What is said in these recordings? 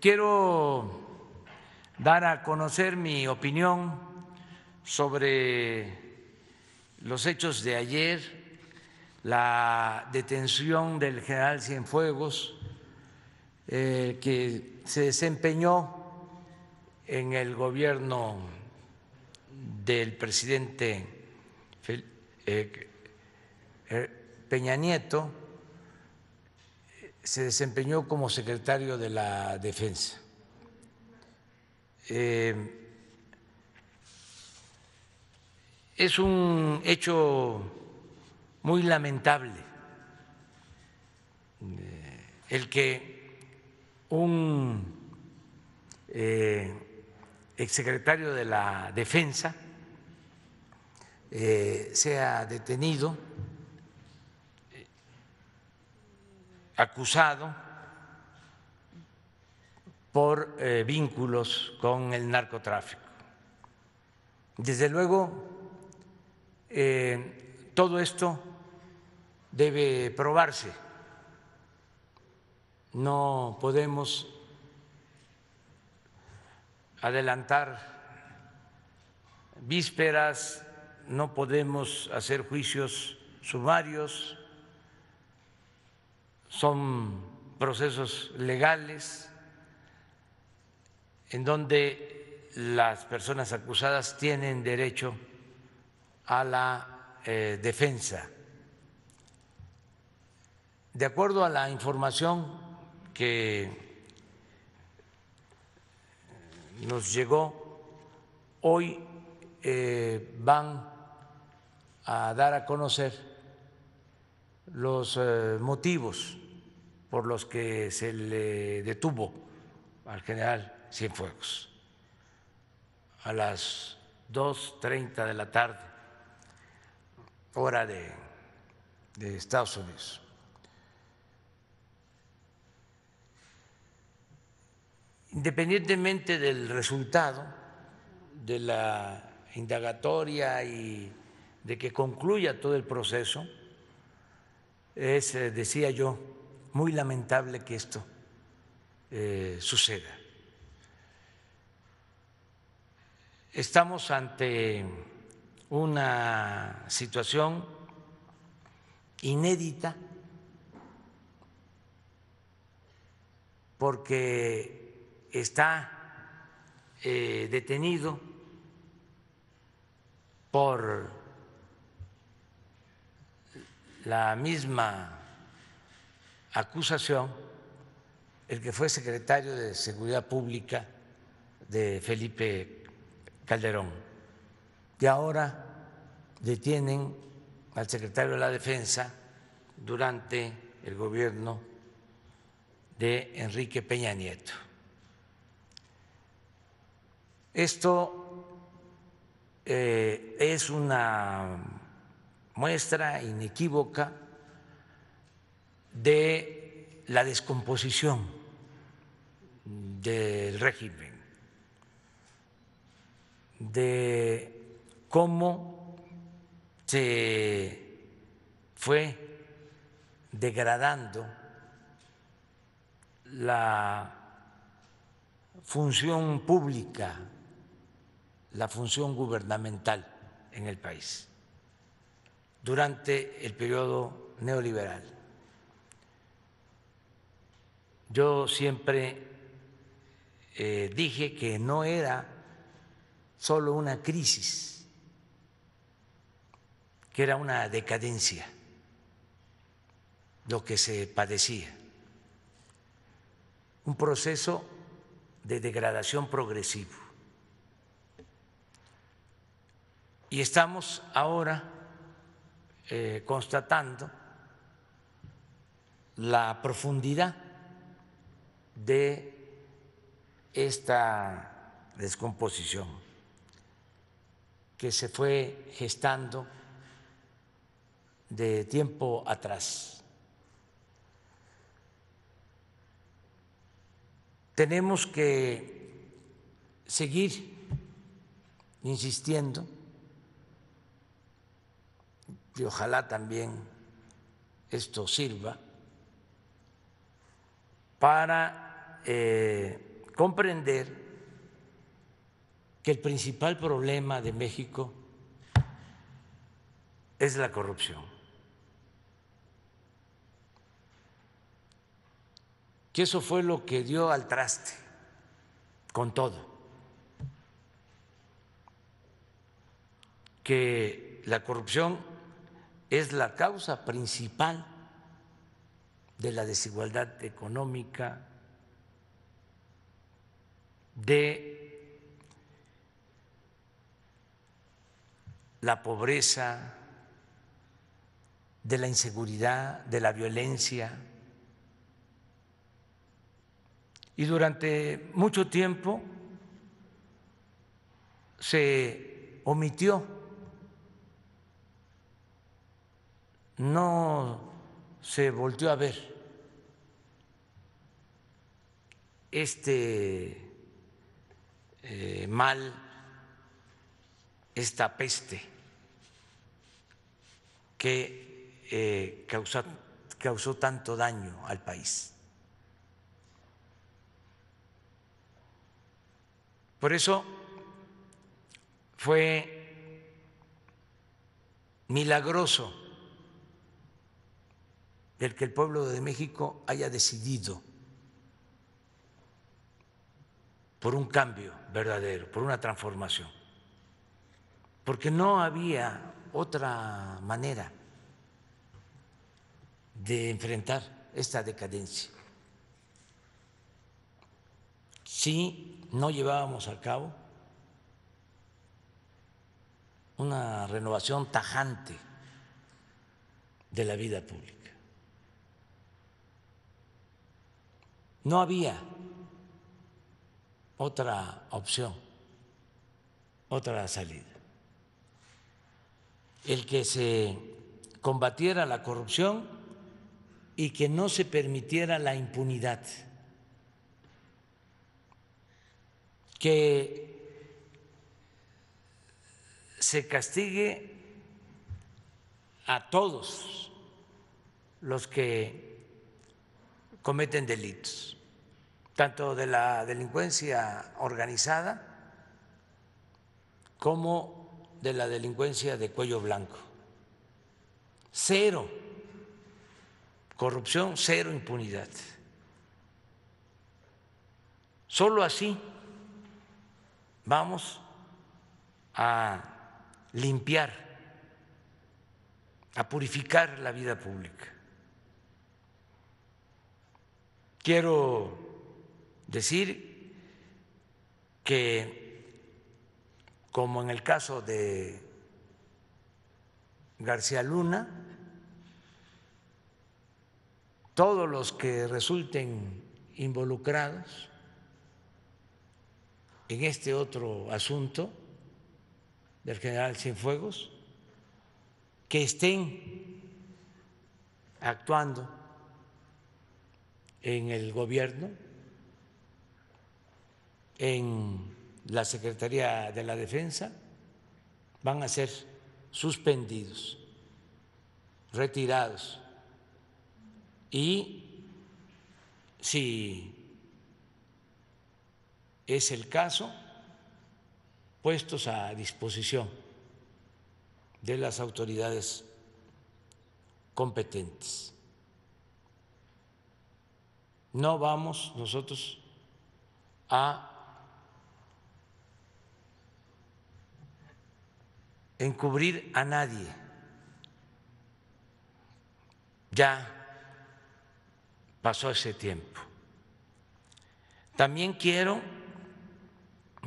Quiero dar a conocer mi opinión sobre los hechos de ayer, la detención del general Cienfuegos, eh, que se desempeñó en el gobierno del presidente eh, Peña Nieto se desempeñó como secretario de la Defensa. Eh, es un hecho muy lamentable eh, el que un eh, exsecretario de la Defensa sea detenido acusado por eh, vínculos con el narcotráfico. Desde luego, eh, todo esto debe probarse. No podemos adelantar vísperas, no podemos hacer juicios sumarios, son procesos legales en donde las personas acusadas tienen derecho a la eh, defensa. De acuerdo a la información que nos llegó, hoy eh, van a dar a conocer los eh, motivos por los que se le detuvo al general Cienfuegos a las 2.30 de la tarde, hora de, de Estados Unidos. Independientemente del resultado de la indagatoria y de que concluya todo el proceso, es, eh, decía yo, muy lamentable que esto eh, suceda. Estamos ante una situación inédita porque está eh, detenido por la misma acusación el que fue secretario de Seguridad Pública de Felipe Calderón. que ahora detienen al secretario de la Defensa durante el gobierno de Enrique Peña Nieto. Esto eh, es una muestra inequívoca de la descomposición del régimen, de cómo se fue degradando la función pública, la función gubernamental en el país durante el periodo neoliberal. Yo siempre eh, dije que no era solo una crisis, que era una decadencia lo que se padecía, un proceso de degradación progresivo. Y estamos ahora eh, constatando la profundidad de esta descomposición que se fue gestando de tiempo atrás. Tenemos que seguir insistiendo y ojalá también esto sirva para eh, comprender que el principal problema de México es la corrupción. Que eso fue lo que dio al traste con todo. Que la corrupción es la causa principal de la desigualdad económica, de la pobreza, de la inseguridad, de la violencia. Y durante mucho tiempo se omitió no se volvió a ver este eh, mal, esta peste que eh, causó tanto daño al país. Por eso fue milagroso el que el pueblo de México haya decidido por un cambio verdadero, por una transformación, porque no había otra manera de enfrentar esta decadencia si no llevábamos a cabo una renovación tajante de la vida pública. No había otra opción, otra salida. El que se combatiera la corrupción y que no se permitiera la impunidad. Que se castigue a todos los que cometen delitos tanto de la delincuencia organizada como de la delincuencia de cuello blanco. Cero corrupción, cero impunidad. Solo así vamos a limpiar, a purificar la vida pública. Quiero Decir que, como en el caso de García Luna, todos los que resulten involucrados en este otro asunto del general Cienfuegos, que estén actuando en el gobierno en la Secretaría de la Defensa van a ser suspendidos, retirados. Y si es el caso, puestos a disposición de las autoridades competentes. No vamos nosotros a encubrir a nadie. Ya pasó ese tiempo. También quiero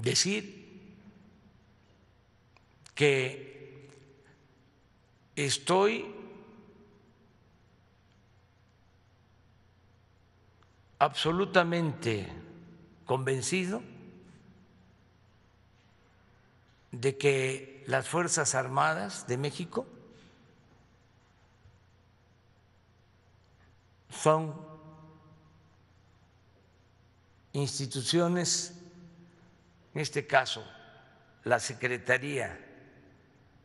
decir que estoy absolutamente convencido de que las Fuerzas Armadas de México son instituciones, en este caso la Secretaría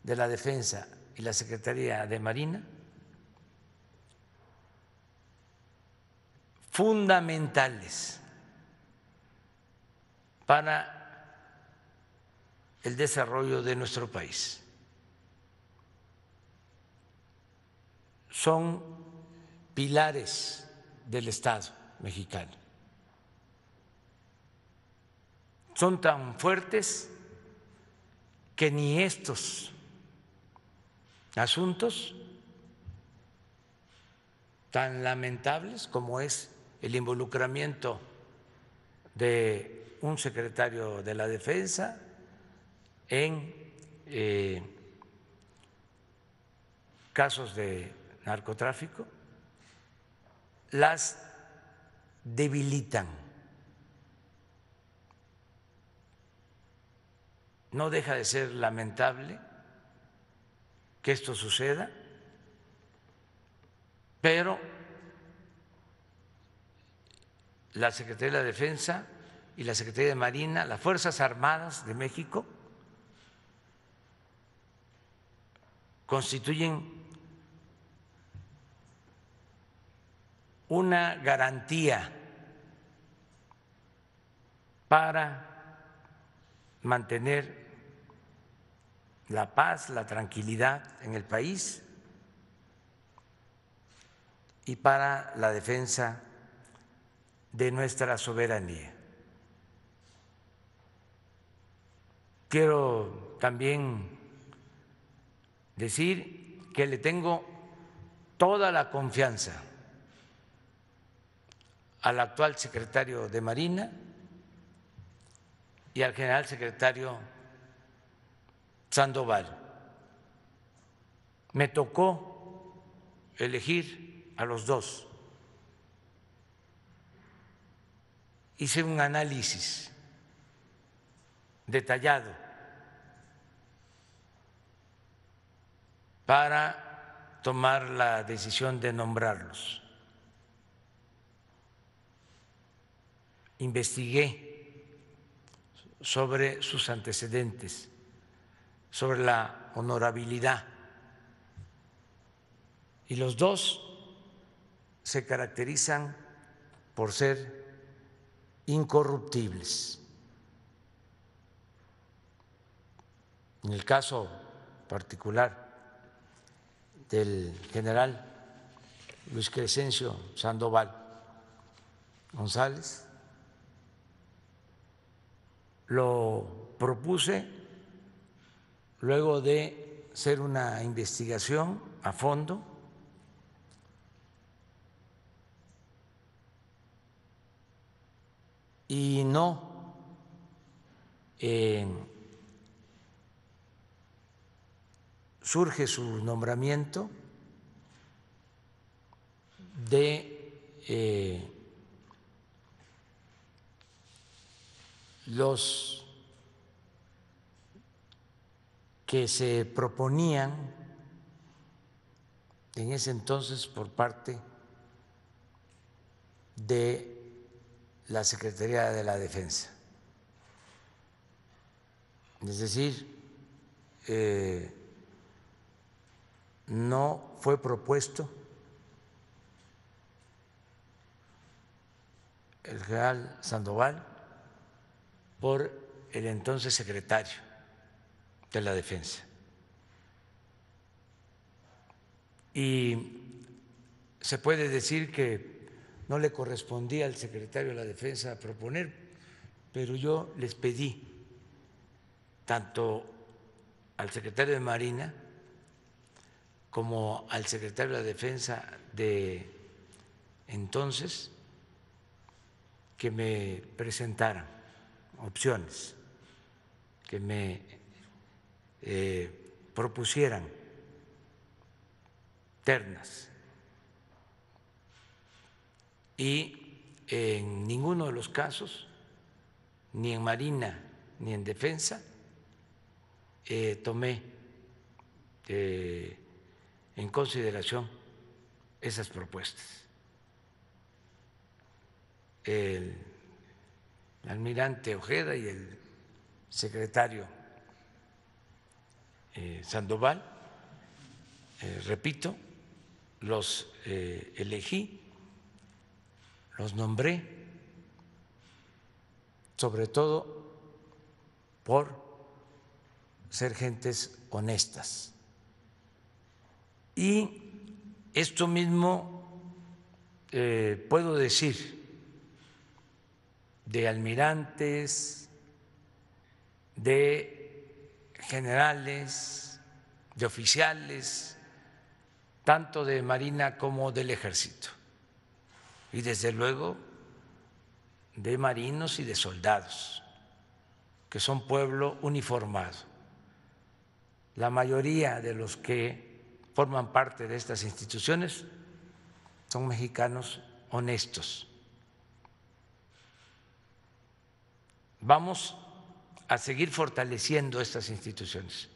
de la Defensa y la Secretaría de Marina, fundamentales para el desarrollo de nuestro país. Son pilares del Estado mexicano. Son tan fuertes que ni estos asuntos tan lamentables como es el involucramiento de un secretario de la defensa, en eh, casos de narcotráfico, las debilitan, no deja de ser lamentable que esto suceda, pero la Secretaría de la Defensa y la Secretaría de Marina, las Fuerzas Armadas de México, constituyen una garantía para mantener la paz, la tranquilidad en el país y para la defensa de nuestra soberanía. Quiero también decir que le tengo toda la confianza al actual secretario de Marina y al general secretario Sandoval. Me tocó elegir a los dos. Hice un análisis detallado para tomar la decisión de nombrarlos. Investigué sobre sus antecedentes, sobre la honorabilidad. Y los dos se caracterizan por ser incorruptibles. En el caso particular del general Luis Crescencio Sandoval González. Lo propuse luego de hacer una investigación a fondo y no eh, surge su nombramiento de eh, los que se proponían en ese entonces por parte de la Secretaría de la Defensa. Es decir, eh, no fue propuesto el general Sandoval por el entonces secretario de la defensa. Y se puede decir que no le correspondía al secretario de la defensa proponer, pero yo les pedí tanto al secretario de Marina como al secretario de la Defensa de entonces, que me presentaran opciones, que me eh, propusieran ternas. Y en ninguno de los casos, ni en Marina ni en Defensa, eh, tomé eh, en consideración esas propuestas. El almirante Ojeda y el secretario eh, Sandoval, eh, repito, los eh, elegí, los nombré, sobre todo por ser gentes honestas y esto mismo eh, puedo decir de almirantes, de generales, de oficiales, tanto de Marina como del ejército. Y desde luego de marinos y de soldados, que son pueblo uniformado. La mayoría de los que forman parte de estas instituciones son mexicanos honestos. Vamos a seguir fortaleciendo estas instituciones,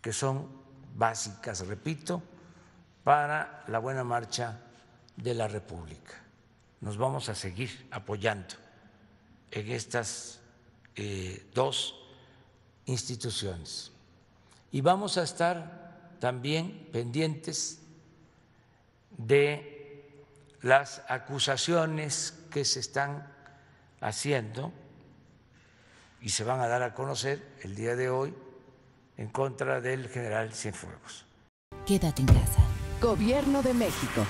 que son básicas, repito, para la buena marcha de la República. Nos vamos a seguir apoyando en estas eh, dos instituciones. Y vamos a estar también pendientes de las acusaciones que se están haciendo y se van a dar a conocer el día de hoy en contra del general Cienfuegos. Quédate en casa. Gobierno de México.